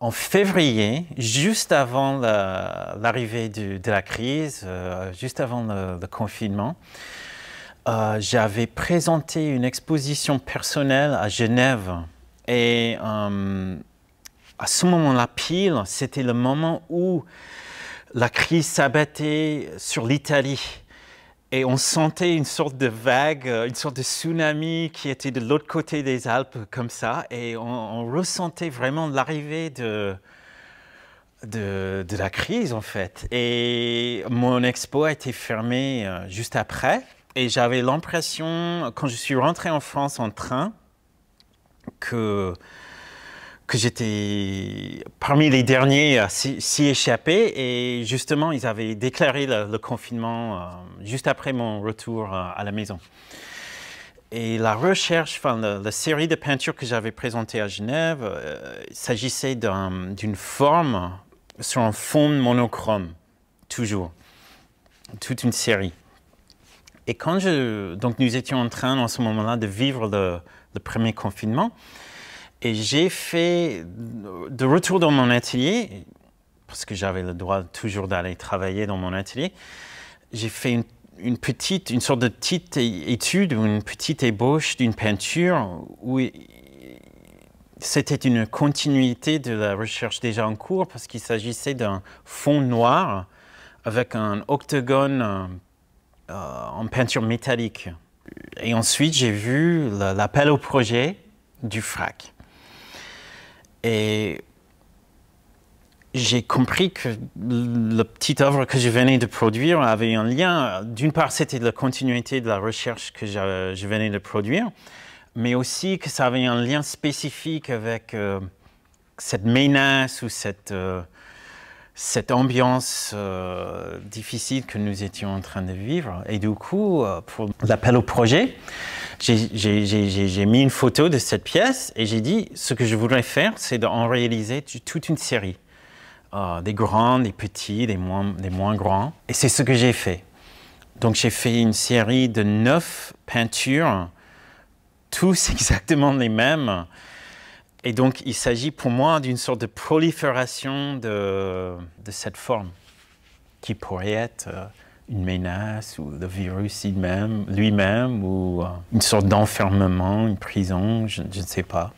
En février, juste avant l'arrivée de la crise, euh, juste avant le, confinement, euh, j'avais présenté une exposition personnelle à Genève. Et euh, à ce moment-là, pile, c'était le moment où la crise s'abattait sur l'Italie. Et on sentait une sorte de vague, euh, une sorte de tsunami qui était de l'autre côté des Alpes comme ça. Et on, ressentait vraiment l'arrivée de, de, de, la crise en fait. Et mon expo a été fermée euh, juste après. Et j'avais l'impression, quand je suis rentré en France en train, que que j'étais parmi les derniers à s'y échapper. Et justement, ils avaient déclaré le, confinement euh, juste après mon retour euh, à la maison. Et la recherche, enfin, la, série de peintures que j'avais présentées à Genève, il euh, s'agissait d'une forme sur un fond monochrome, toujours, toute une série. Et quand je, donc nous étions en train en ce moment-là de vivre le premier confinement, et j'ai fait, de retour dans mon atelier, parce que j'avais le droit toujours d'aller travailler dans mon atelier, j'ai fait une, petite, une sorte de petite étude, une petite ébauche d'une peinture où c'était une continuité de la recherche déjà en cours parce qu'il s'agissait d'un fond noir avec un octogone euh, en peinture métallique. Et ensuite, j'ai vu l'appel au projet du FRAC. Et j'ai compris que la petite œuvre que je venais de produire avait un lien. D'une part, c'était la continuité de la recherche que je venais de produire, mais aussi que ça avait un lien spécifique avec euh, cette menace ou cette, euh, cette ambiance euh, difficile que nous étions en train de vivre. Et du coup, euh, pour l'appel au projet, j'ai mis une photo de cette pièce et j'ai dit, ce que je voudrais faire, c'est d'en réaliser toute une série. Euh, des grands, des petits, des moins, des moins grands. Et c'est ce que j'ai fait. Donc j'ai fait une série de neuf peintures, tous exactement les mêmes. Et donc, il s'agit pour moi d'une sorte de prolifération de, cette forme qui pourrait être euh, une menace ou le virus lui-même lui ou euh, une sorte d'enfermement, une prison, je ne sais pas.